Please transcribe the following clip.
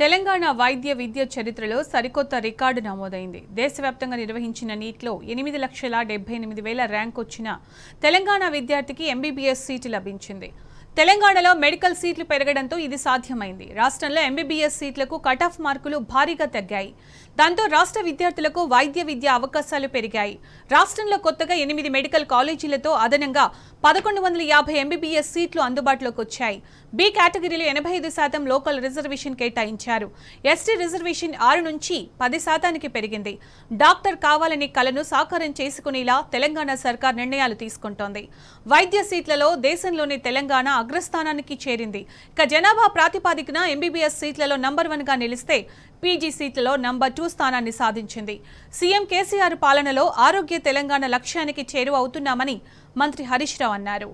తెలంగాణ వైద్య విద్య చరిత్రలో సరికొత్త రికార్డు నమోదైంది దేశవ్యాప్తంగా నిర్వహించిన నీట్లో ఎనిమిది లక్షల డెబ్బై ఎనిమిది వేల ర్యాంక్ వచ్చిన తెలంగాణ విద్యార్థికి ఎంబీబీఎస్ సీటు లభించింది తెలంగాణలో మెడికల్ సీట్లు పెరగడంతో ఇది సాధ్యమైంది రాష్ట్రంలో ఎంబీబీఎస్ సీట్లకు కట్ ఆఫ్ మార్కులు భారీగా తగ్గాయి దాంతో రాష్ట్ర విద్యార్థులకు వైద్య విద్య అవకాశాలు పెరిగాయి రాష్ట్రంలో కొత్తగా ఎనిమిది మెడికల్ కాలేజీలతో అదనంగా పదకొండు వందల యాభై ఎంబీబీఎస్ సీట్లు అందుబాటులోకి వచ్చాయి బి కేటగిరీలో ఎనభై ఐదు శాతం లోకల్ రిజర్వేషన్ కేటాయించారు ఎస్టీ రిజర్వేషన్ ఆరు నుంచి పది శాతానికి పెరిగింది డాక్టర్ కావాలనే కలను సాకారం చేసుకునేలా తెలంగాణ సర్కార్ నిర్ణయాలు తీసుకుంటోంది వైద్య సీట్లలో దేశంలోని తెలంగాణ అగ్రస్థానానికి చేరింది ఇక జనాభా ప్రాతిపాదికన ఎంబీబీఎస్ సీట్లలో నంబర్ వన్గా నిలిస్తే పీజీ సీట్లలో నంబర్ టూ స్థానాన్ని సాధించింది సీఎం కేసీఆర్ పాలనలో ఆరోగ్య తెలంగాణ లక్ష్యానికి చేరువవుతున్నామని మంత్రి హరీష్ రావు అన్నారు